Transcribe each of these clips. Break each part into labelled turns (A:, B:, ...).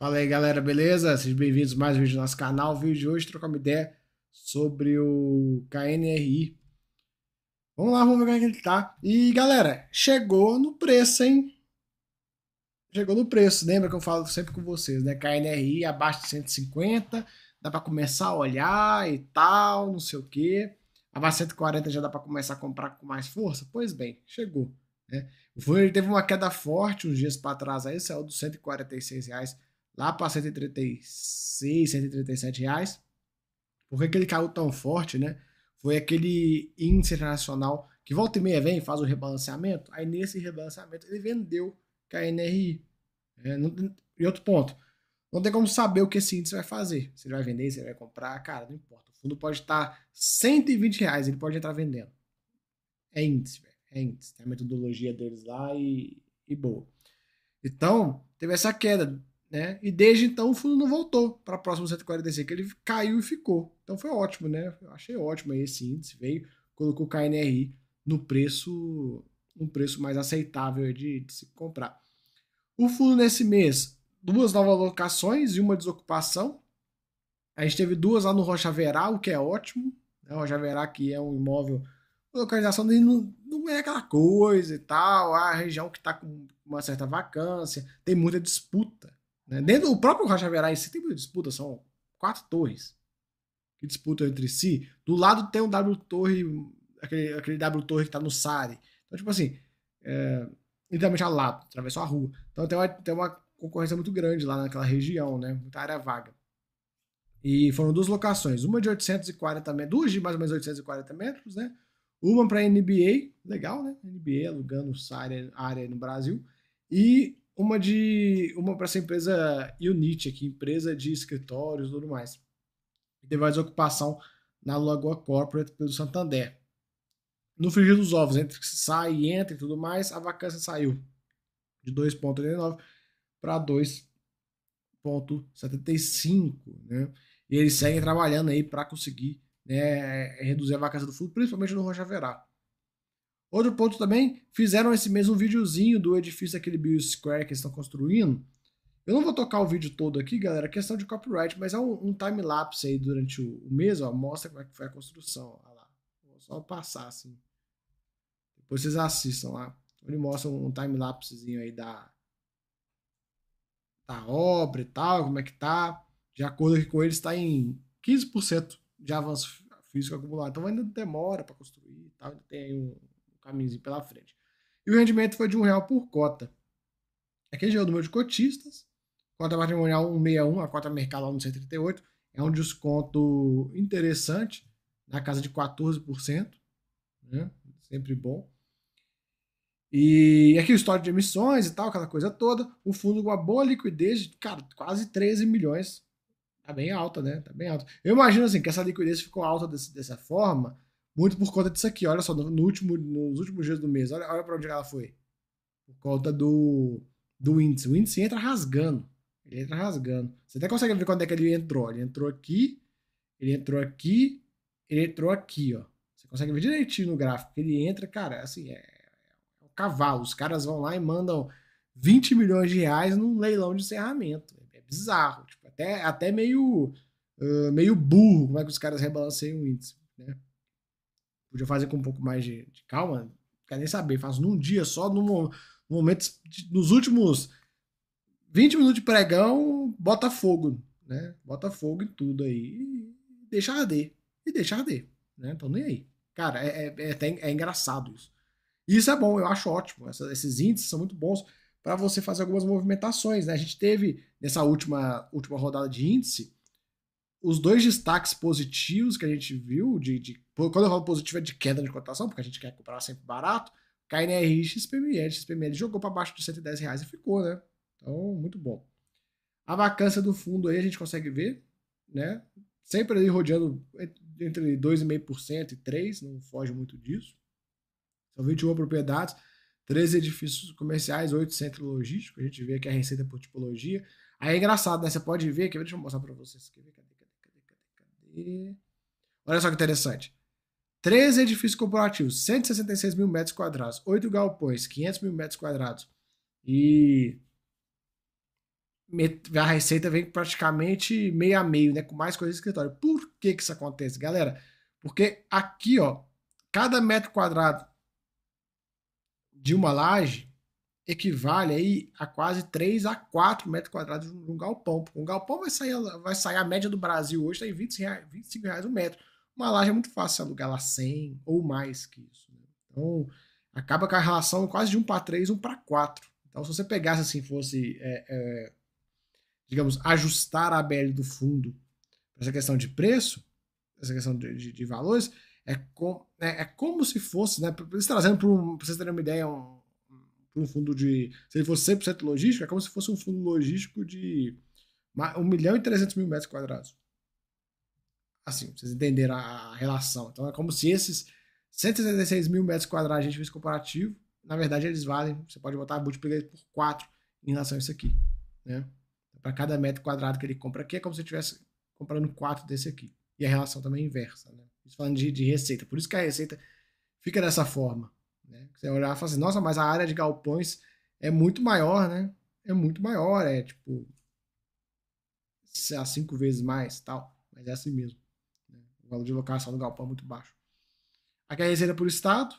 A: Fala aí galera, beleza? Sejam bem-vindos a mais um vídeo do nosso canal. O vídeo de hoje é trocar uma ideia sobre o KNRI. Vamos lá, vamos ver como é que ele tá. E galera, chegou no preço, hein? Chegou no preço, lembra que eu falo sempre com vocês, né? KNRI abaixo de 150, dá para começar a olhar e tal, não sei o quê. Abaixo de 140 já dá para começar a comprar com mais força? Pois bem, chegou. Né? O teve uma queda forte uns dias para trás, aí saiu dos 146 reais lá para 136, 137 reais. Por que ele caiu tão forte, né? Foi aquele índice internacional que volta e meia vem, faz o rebalanceamento. Aí nesse rebalanceamento ele vendeu KNRI. É, não, e outro ponto, não tem como saber o que esse índice vai fazer. Se ele vai vender, se ele vai comprar, cara, não importa. O fundo pode estar 120 reais, ele pode entrar vendendo. É índice, velho. É índice. Tem a metodologia deles lá e, e boa. Então, teve essa queda né? E desde então o fundo não voltou para próximo 146, que ele caiu e ficou. Então foi ótimo, né? Eu achei ótimo aí esse índice, veio, colocou o KNRI no preço, um preço mais aceitável de, de se comprar. O fundo nesse mês, duas novas locações e uma desocupação. A gente teve duas lá no Rocha Verá, o que é ótimo. Né? Rocha Verá que é um imóvel, localização dele não, não é aquela coisa e tal, a região que está com uma certa vacância, tem muita disputa né? Dentro do próprio Rocha Verá, esse tipo de disputa são quatro torres que disputam entre si. Do lado tem um W Torre, aquele, aquele W Torre que tá no SARI. Então, tipo assim, é, literalmente ao lado, atravessou a rua. Então tem uma, tem uma concorrência muito grande lá naquela região, né? Muita área vaga. E foram duas locações, uma de 840 metros, duas de mais ou menos 840 metros, né? Uma para NBA, legal, né? NBA alugando área, área no Brasil. E uma de uma para essa empresa Unit aqui, empresa de escritórios e tudo mais. E teve mais ocupação na Lagoa Corporate pelo Santander. No frigir dos ovos, entre que sai e entra e tudo mais, a vacância saiu de 2,89 para 2,75, né? E eles seguem trabalhando aí para conseguir né, é, é, reduzir a vacância do fundo, principalmente no Rocha Verá. Outro ponto também, fizeram esse mesmo videozinho do edifício aquele Bill Square que eles estão construindo. Eu não vou tocar o vídeo todo aqui, galera, é questão de copyright, mas é um, um time-lapse aí durante o, o, mês, ó, mostra como é que foi a construção. Ó, lá. Vou só passar assim. Depois vocês assistam lá. Ele mostra um, um time-lapsezinho aí da, da obra e tal, como é que tá. De acordo aqui com ele, está em 15% de avanço físico acumulado. Então ainda demora para construir e tal, ainda tem aí um caminhozinho pela frente. E o rendimento foi de um real por cota. Aqui já é o número de cotistas. Cota patrimonial 161, a cota mercado no 138. É um desconto interessante, na casa de 14%. Né? Sempre bom. E é aqui o histórico de emissões e tal, aquela coisa toda. O fundo com a boa liquidez, cara, quase 13 milhões. Tá bem alta, né? Tá bem alta. Eu imagino assim que essa liquidez ficou alta desse, dessa forma muito por conta disso aqui, olha só, no último, nos últimos dias do mês, olha, olha para onde ela foi. Por conta do, do índice. O índice entra rasgando. Ele entra rasgando. Você até consegue ver quando é que ele entrou. Ele entrou aqui, ele entrou aqui, ele entrou aqui, ó. Você consegue ver direitinho no gráfico. Ele entra, cara, assim, é, é um cavalo. Os caras vão lá e mandam 20 milhões de reais num leilão de encerramento. É, é bizarro. Tipo, até, até meio, uh, meio burro como é que os caras rebalanceiam o índice, né? Podia fazer com um pouco mais de, de calma. Não quero nem saber. faz num dia só, num, num momento, de, nos últimos 20 minutos de pregão, bota fogo, né? Bota fogo em tudo aí. E deixa arder. E deixa arder, né? Então nem aí. Cara, é, é, é, é engraçado isso. Isso é bom, eu acho ótimo. Essa, esses índices são muito bons para você fazer algumas movimentações. Né? A gente teve nessa última, última rodada de índice os dois destaques positivos que a gente viu, de, de, quando eu falo positivo é de queda de cotação, porque a gente quer comprar sempre barato, KNR e XPML. XPML jogou para baixo de 110 reais e ficou, né? Então, muito bom. A vacância do fundo aí a gente consegue ver, né? Sempre ali rodeando entre 2,5% e 3%, não foge muito disso. São 21 propriedades, 13 edifícios comerciais, 8 centros logísticos. A gente vê aqui é a receita por tipologia. Aí é engraçado, né? Você pode ver, quer Deixa eu mostrar para vocês. Cadê? E... Olha só que interessante. Três edifícios corporativos, 166 mil metros quadrados, oito galpões, 500 mil metros quadrados. E a receita vem praticamente meio a meio, né? Com mais coisas de escritório. Por que, que isso acontece, galera? Porque aqui, ó, cada metro quadrado de uma laje equivale aí a quase 3 a 4 metros quadrados de um galpão. Um galpão vai sair, vai sair a média do Brasil hoje, está em 20 reais, 25 reais um metro. Uma laje é muito fácil alugar lá 100 ou mais que isso. Né? Então, acaba com a relação quase de 1 para 3, 1 para 4. Então, se você pegasse assim, fosse, é, é, digamos, ajustar a BL do fundo para essa questão de preço, essa questão de, de, de valores, é, com, é, é, como se fosse, né, pra, pra trazendo para vocês terem uma ideia, um, um fundo de. Se ele fosse 100% logístico, é como se fosse um fundo logístico de 1 milhão e 300 mil metros quadrados. Assim, vocês entenderam a relação. Então é como se esses 166 mil metros quadrados de gente comparativo, na verdade eles valem, você pode botar, multiplicar eles por 4 em relação a isso aqui. Né? Então, Para cada metro quadrado que ele compra aqui, é como se estivesse comprando 4 desse aqui. E a relação também é inversa. Né? Isso falando de, de receita. Por isso que a receita fica dessa forma. Né? Você olhar e falar assim, nossa, mas a área de galpões é muito maior, né? É muito maior, é tipo sei cinco vezes mais tal. Mas é assim mesmo. Né? O valor de locação do galpão é muito baixo. Aqui é a receita é por estado,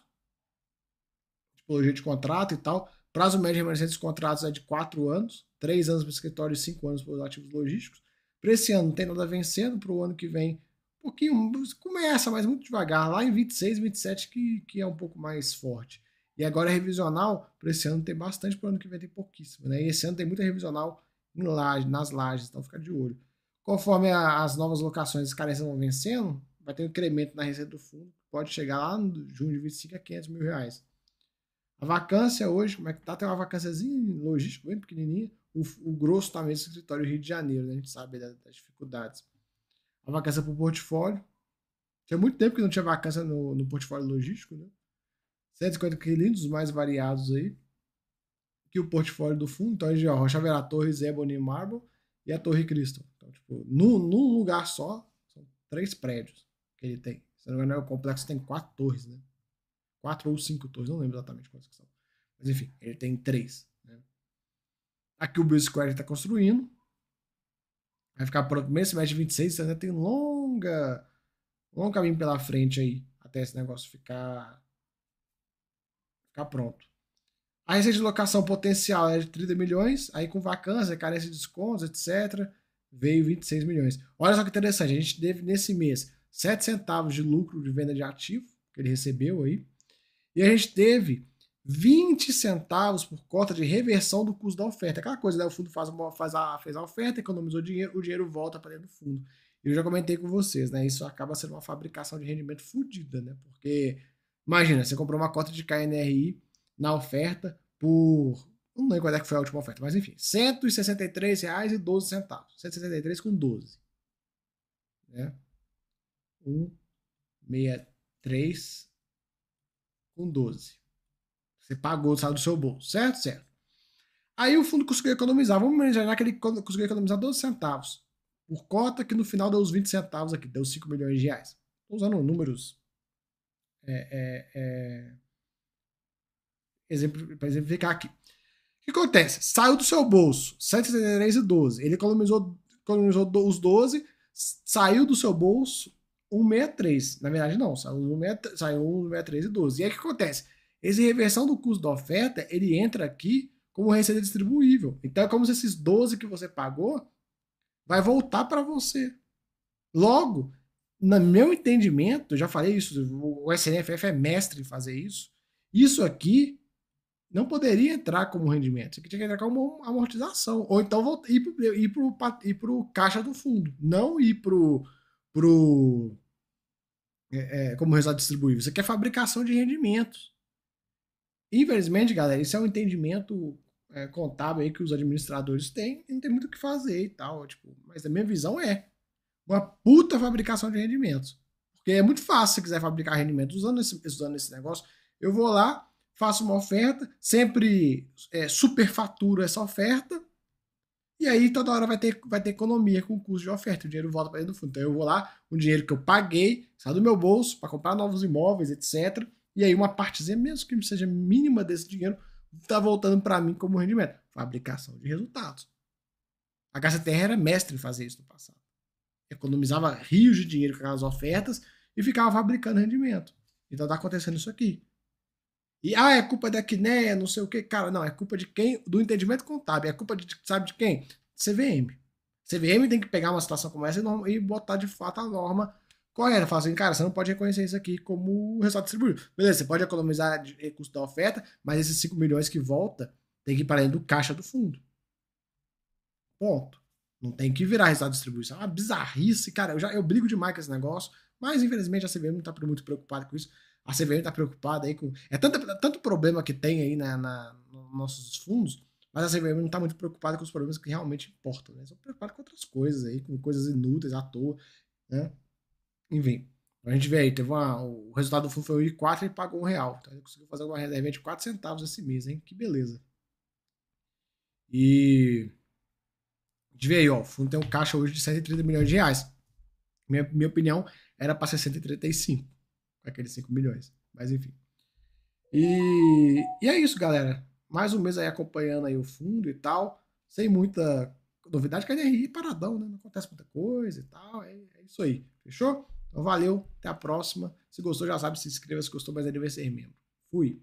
A: tipologia de contrato e tal. Prazo médio remanescente dos contratos é de quatro anos, três anos para o escritório e cinco anos para os ativos logísticos. Para esse ano não tem nada vencendo, para o ano que vem um pouquinho, começa, mas muito devagar, lá em 26, 27 que, que é um pouco mais forte. E agora é revisional, para esse ano tem bastante, para o ano que vem tem pouquíssimo, né? E esse ano tem muita revisional em laje, nas lajes, então fica de olho. Conforme a, as novas locações as carências vão vencendo, vai ter um incremento na receita do fundo, pode chegar lá no junho de 25 a 500 mil reais. A vacância hoje, como é que tá? Tem uma vacânciazinha logística bem pequenininha. O, o grosso também tá mesmo no escritório Rio de Janeiro, né? A gente sabe né, das dificuldades a vacância para o portfólio. Tinha muito tempo que não tinha vacância no, no portfólio logístico, né? 150 os mais variados aí. Que o portfólio do fundo, então a gente, ó, Rocha Vera Torres, Ebony Marble e a Torre Cristo. Então, tipo, num, num lugar só, são três prédios que ele tem. Se não me engano, é o complexo tem quatro torres, né? Quatro ou cinco torres, não lembro exatamente quantas que são. Mas enfim, ele tem três. Né? Aqui o Bill Square está construindo, vai ficar pronto no primeiro semestre de 26, você ainda tem longa, longo caminho pela frente aí, até esse negócio ficar, ficar pronto. A receita de locação potencial é de 30 milhões, aí com vacância, carência de descontos, etc., veio 26 milhões. Olha só que interessante, a gente teve nesse mês 7 centavos de lucro de venda de ativo, que ele recebeu aí, e a gente teve 20 centavos por cota de reversão do custo da oferta. Aquela coisa, né? O fundo faz, uma, faz a, fez a oferta, economizou dinheiro, o dinheiro volta para dentro do fundo. Eu já comentei com vocês, né? Isso acaba sendo uma fabricação de rendimento fodida, né? Porque, imagina, você comprou uma cota de KNRI na oferta por. Não lembro qual é que foi a última oferta, mas enfim, R$ 163,12. R$ 163 com Né? 163 com 12. Você pagou, saiu do seu bolso, certo? Certo. Aí o fundo conseguiu economizar. Vamos imaginar que ele conseguiu economizar 12 centavos por cota, que no final deu os 20 centavos aqui, deu 5 milhões de reais. Estou usando números é, é, é, exemplo, para exemplificar aqui. O que acontece? Saiu do seu bolso 173,12. Ele economizou, economizou os 12, saiu do seu bolso 163. Na verdade, não, saiu 163 e 12. E aí o que acontece? Esse reversão do custo da oferta, ele entra aqui como receita distribuível. Então é como se esses 12 que você pagou vai voltar para você. Logo, no meu entendimento, já falei isso, o SNFF é mestre em fazer isso. Isso aqui não poderia entrar como rendimento. Isso aqui tinha que entrar como amortização. Ou então voltar, ir para o pro, ir pro caixa do fundo. Não ir para pro é, é, como resultado distribuível. Isso aqui é fabricação de rendimentos. Infelizmente, galera, isso é um entendimento é, contábil aí que os administradores têm e não tem muito o que fazer e tal. Tipo, mas a minha visão é uma puta fabricação de rendimentos. Porque é muito fácil se quiser fabricar rendimentos usando esse, usando esse negócio. Eu vou lá, faço uma oferta, sempre é, superfaturo essa oferta, e aí toda hora vai ter, vai ter economia com o custo de oferta, o dinheiro volta para dentro do fundo. Então eu vou lá, um dinheiro que eu paguei, sai do meu bolso para comprar novos imóveis, etc. E aí uma partezinha, mesmo que seja mínima desse dinheiro, está voltando para mim como rendimento. Fabricação de resultados. A HCTR era mestre em fazer isso no passado. Economizava rios de dinheiro com as ofertas e ficava fabricando rendimento. Então está acontecendo isso aqui. E ah, é culpa da Quinéia, não sei o que, cara. Não, é culpa de quem? Do entendimento contábil. É culpa de sabe de quem? CVM. CVM tem que pegar uma situação como essa e botar de fato a norma correta. Fala assim, cara, você não pode reconhecer isso aqui como resultado distribuído. Beleza, você pode economizar recursos eh, da oferta, mas esses 5 milhões que volta tem que ir para dentro do caixa do fundo. Ponto. Não tem que virar resultado de distribuição. É uma bizarrice, cara. Eu, já, eu brigo demais com esse negócio, mas infelizmente a CVM não está muito preocupada com isso. A CVM está preocupada aí com. É tanto, tanto problema que tem aí na, na nos nossos fundos, mas a CVM não está muito preocupada com os problemas que realmente importam, né? Estão preocupada com outras coisas aí, com coisas inúteis à toa, né? Enfim, a gente vê aí, teve uma, o resultado do fundo foi 1,4 e pagou um real. Então ele conseguiu fazer uma reserva de 4 centavos esse mês, hein? Que beleza. E a gente vê aí, ó, o fundo tem um caixa hoje de 130 milhões de reais. Minha, minha opinião era para 635, aqueles 5 milhões. Mas enfim. E, e é isso, galera. Mais um mês aí acompanhando aí o fundo e tal. Sem muita novidade, que a NRI é paradão, né? Não acontece muita coisa e tal. É, é isso aí. Fechou? Então valeu, até a próxima. Se gostou, já sabe, se inscreva. Se gostou, mas ainda vai ser membro. Fui.